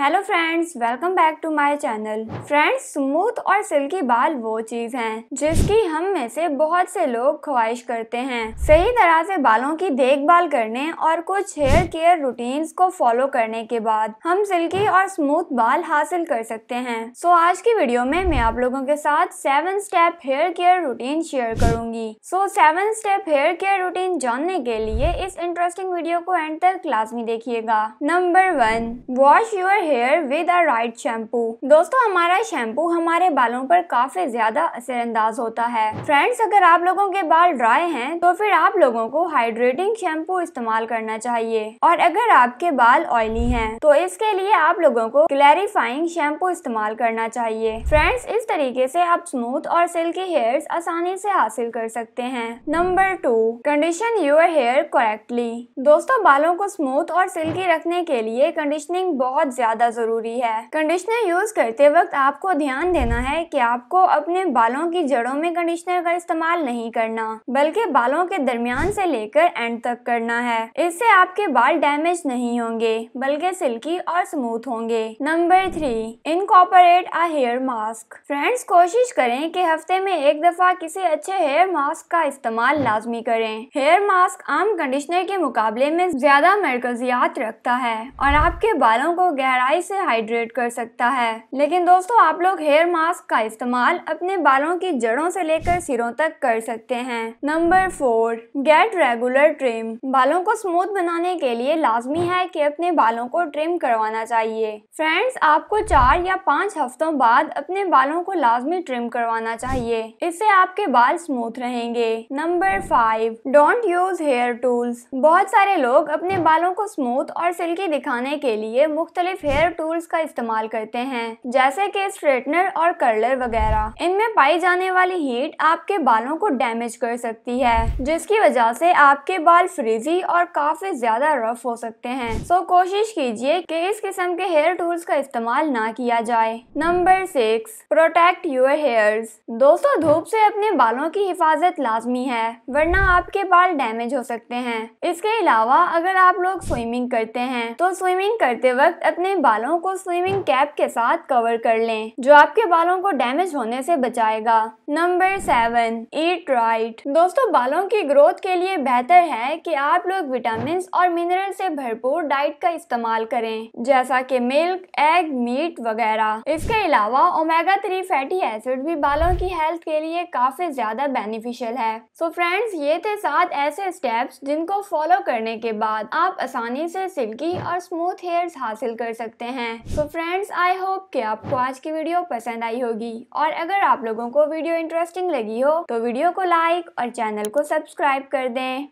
hello friends welcome back to my channel friends smooth और silky बाल वो चीज हैं जिसकी हम में से बहुत से लोग ख्वाहिश करते हैं सही तरह से बालों की देखभाल करने और कुछ हेयर केयर रूटीन्स को फॉलो करने के बाद हम सिल्की और स्मूथ बाल हासिल कर सकते हैं सो so, आज की वीडियो में मैं आप लोगों के साथ seven step hair care routine share करूंगी so seven step hair care routine जानने के लिए इस इंटरेस्टिंग वीडियो को एंड तक क्लास में देखिएगा number one wash your hair with a right shampoo दोस्तों हमारा शैम्पू हमारे बालों पर काफी ज्यादा असरअंदाज होता है फ्रेंड्स अगर आप लोगों के बाल ड्राई हैं तो फिर आप लोगों को हाइड्रेटिंग शैम्पू इस्तेमाल करना चाहिए और अगर आपके बाल ऑयली हैं तो इसके लिए आप लोगों को क्लैरिफाइंग शैम्पू इस्तेमाल करना चाहिए फ्रेंड्स इस तरीके से आप स्मूथ और सिल्की हेयर आसानी से हासिल कर सकते हैं number two condition your hair correctly दोस्तों बालों को स्मूथ और सिल्की रखने के लिए कंडीशनिंग बहुत ज्यादा ज़्यादा ज़रूरी है कंडीशनर यूज़ करते वक्त आपको ध्यान देना है कि आपको अपने बालों की जड़ों में कंडीशनर का इस्तेमाल नहीं करना बल्कि बालों के दरमियान से लेकर एंड तक करना है इससे आपके बाल डैमेज नहीं होंगे बल्कि सिल्की और स्मूथ होंगे number three incorporate a hair mask friends कोशिश करें कि हफ्ते में एक दफा किसी अच्छे हेयर मास्क का इस्तेमाल लाजमी करें हेयर मास्क आम कंडीशनर के मुकाबले में ज्यादा मरकजियात रखता है और आपके बालों को गहराई चाय से हाइड्रेट कर सकता है लेकिन दोस्तों आप लोग हेयर मास्क का इस्तेमाल अपने बालों की जड़ों से लेकर सिरों तक कर सकते हैं number four get regular trim बालों को स्मूथ बनाने के लिए लाजमी है कि अपने बालों को ट्रिम करवाना चाहिए फ्रेंड्स आपको चार या पाँच हफ्तों बाद अपने बालों को लाजमी ट्रिम करवाना चाहिए इससे आपके बाल स्मूथ रहेंगे number five don't use hair tools बहुत सारे लोग अपने बालों को स्मूथ और सिल्की दिखाने के लिए मुख्तलिफ हेयर हेयर टूल्स का इस्तेमाल करते हैं जैसे कि स्ट्रेटनर और कर्लर वगैरह इनमें पाई जाने वाली हीट आपके बालों को डैमेज कर सकती है जिसकी वजह से आपके बाल फ्रिजी और काफी ज्यादा रफ हो सकते हैं सो कोशिश कीजिए कि इस किस्म के हेयर टूल्स का इस्तेमाल ना किया जाए number six protect your hair दोस्तों धूप से अपने बालों की हिफाजत लाजमी है वरना आपके बाल डैमेज हो सकते हैं इसके अलावा अगर आप लोग स्विमिंग करते हैं तो स्विमिंग करते वक्त अपने बालों को स्विमिंग कैप के साथ कवर कर लें जो आपके बालों को डैमेज होने से बचाएगा नंबर सेवन ईट राइट दोस्तों बालों की ग्रोथ के लिए बेहतर है कि आप लोग विटामिन और मिनरल से भरपूर डाइट का इस्तेमाल करें जैसा कि मिल्क एग मीट वगैरह इसके अलावा ओमेगा थ्री फैटी एसिड भी बालों की हेल्थ के लिए काफी ज्यादा बेनिफिशियल है सो so फ्रेंड्स ये थे सात ऐसे स्टेप्स जिनको फॉलो करने के बाद आप आसानी से सिल्की और स्मूथ हेयर्स हासिल कर सकते सकते हैं तो फ्रेंड्स आई होप कि आपको आज की वीडियो पसंद आई होगी और अगर आप लोगों को वीडियो इंटरेस्टिंग लगी हो तो वीडियो को लाइक और चैनल को सब्सक्राइब कर दें